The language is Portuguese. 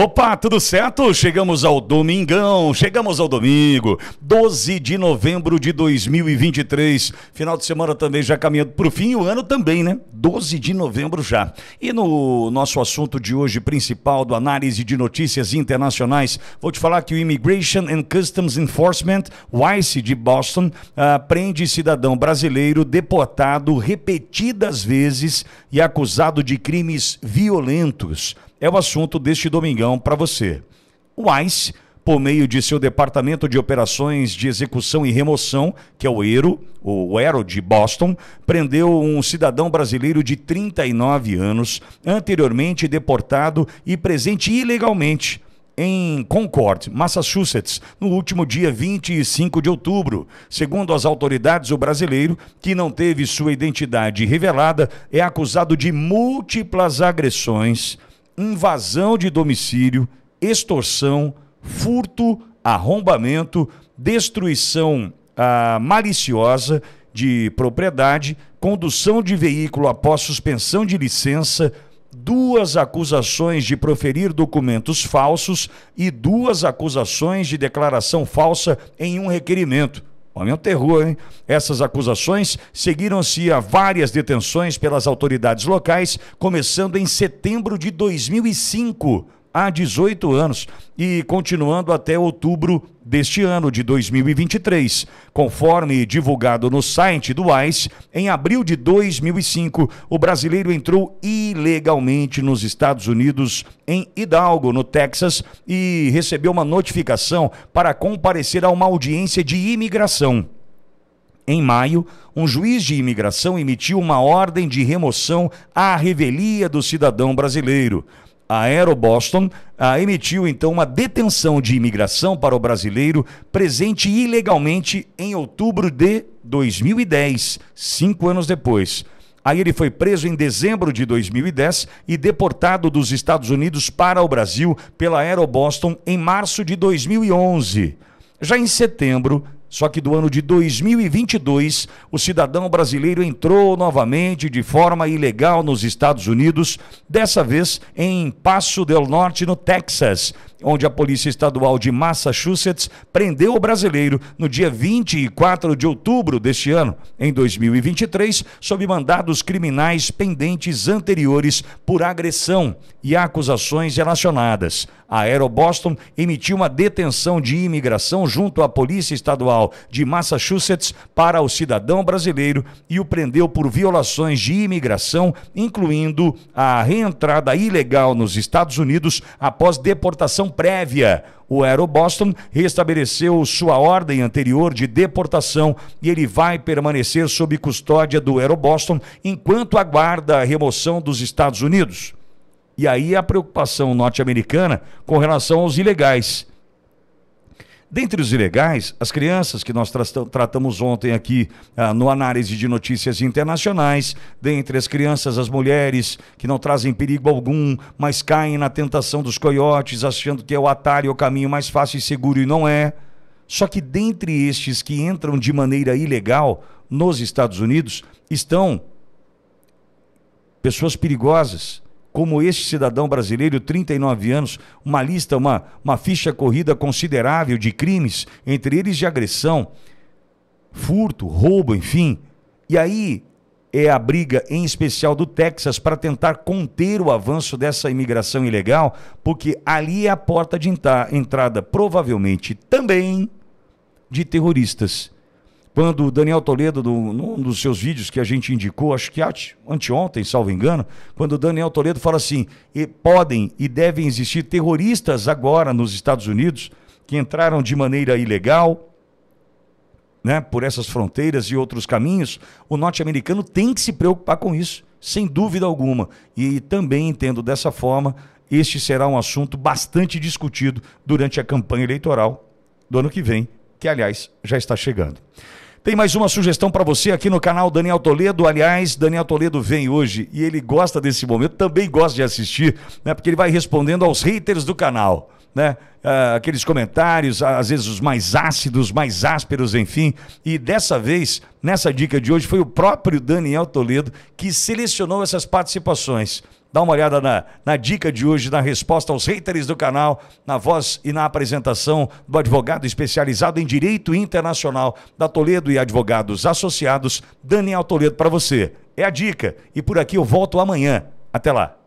Opa, tudo certo? Chegamos ao domingão, chegamos ao domingo, 12 de novembro de 2023. Final de semana também já caminhando para o fim, o ano também, né? 12 de novembro já. E no nosso assunto de hoje principal do análise de notícias internacionais, vou te falar que o Immigration and Customs Enforcement, ICE de Boston, ah, prende cidadão brasileiro deportado repetidas vezes e acusado de crimes violentos é o assunto deste domingão para você. O ICE, por meio de seu Departamento de Operações de Execução e Remoção, que é o ERO, o ERO de Boston, prendeu um cidadão brasileiro de 39 anos, anteriormente deportado e presente ilegalmente em Concord, Massachusetts, no último dia 25 de outubro. Segundo as autoridades, o brasileiro, que não teve sua identidade revelada, é acusado de múltiplas agressões invasão de domicílio, extorsão, furto, arrombamento, destruição ah, maliciosa de propriedade, condução de veículo após suspensão de licença, duas acusações de proferir documentos falsos e duas acusações de declaração falsa em um requerimento. Homem é um terror, hein? Essas acusações seguiram-se a várias detenções pelas autoridades locais, começando em setembro de 2005 há 18 anos e continuando até outubro deste ano de 2023, conforme divulgado no site do ICE, em abril de 2005, o brasileiro entrou ilegalmente nos Estados Unidos em Hidalgo, no Texas, e recebeu uma notificação para comparecer a uma audiência de imigração. Em maio, um juiz de imigração emitiu uma ordem de remoção à revelia do cidadão brasileiro. A Aero Boston emitiu então uma detenção de imigração para o brasileiro presente ilegalmente em outubro de 2010, cinco anos depois. Aí ele foi preso em dezembro de 2010 e deportado dos Estados Unidos para o Brasil pela Aero Boston em março de 2011. Já em setembro só que do ano de 2022, o cidadão brasileiro entrou novamente de forma ilegal nos Estados Unidos, dessa vez em Passo del Norte, no Texas, onde a Polícia Estadual de Massachusetts prendeu o brasileiro no dia 24 de outubro deste ano, em 2023, sob mandados criminais pendentes anteriores por agressão e acusações relacionadas. A Aero Boston emitiu uma detenção de imigração junto à Polícia Estadual de Massachusetts para o cidadão brasileiro e o prendeu por violações de imigração, incluindo a reentrada ilegal nos Estados Unidos após deportação prévia. O Aero Boston restabeleceu sua ordem anterior de deportação e ele vai permanecer sob custódia do Aero Boston enquanto aguarda a remoção dos Estados Unidos. E aí a preocupação norte-americana com relação aos ilegais. Dentre os ilegais, as crianças que nós tratamos ontem aqui ah, no análise de notícias internacionais, dentre as crianças, as mulheres que não trazem perigo algum, mas caem na tentação dos coiotes, achando que é o atalho, o caminho mais fácil e seguro, e não é. Só que dentre estes que entram de maneira ilegal nos Estados Unidos estão pessoas perigosas como este cidadão brasileiro, 39 anos, uma lista, uma, uma ficha corrida considerável de crimes, entre eles de agressão, furto, roubo, enfim. E aí é a briga, em especial do Texas, para tentar conter o avanço dessa imigração ilegal, porque ali é a porta de entrada, provavelmente também, de terroristas quando o Daniel Toledo, do, num dos seus vídeos que a gente indicou, acho que anteontem, salvo engano, quando o Daniel Toledo fala assim: e podem e devem existir terroristas agora nos Estados Unidos que entraram de maneira ilegal, né, por essas fronteiras e outros caminhos, o norte-americano tem que se preocupar com isso, sem dúvida alguma. E também entendo dessa forma, este será um assunto bastante discutido durante a campanha eleitoral do ano que vem, que aliás já está chegando. Tem mais uma sugestão para você aqui no canal Daniel Toledo. Aliás, Daniel Toledo vem hoje e ele gosta desse momento, também gosta de assistir, né? Porque ele vai respondendo aos haters do canal, né? Ah, aqueles comentários, às vezes os mais ácidos, mais ásperos, enfim. E dessa vez, nessa dica de hoje, foi o próprio Daniel Toledo que selecionou essas participações. Dá uma olhada na, na dica de hoje, na resposta aos haters do canal, na voz e na apresentação do advogado especializado em direito internacional da Toledo e Advogados Associados, Daniel Toledo, para você. É a dica. E por aqui eu volto amanhã. Até lá.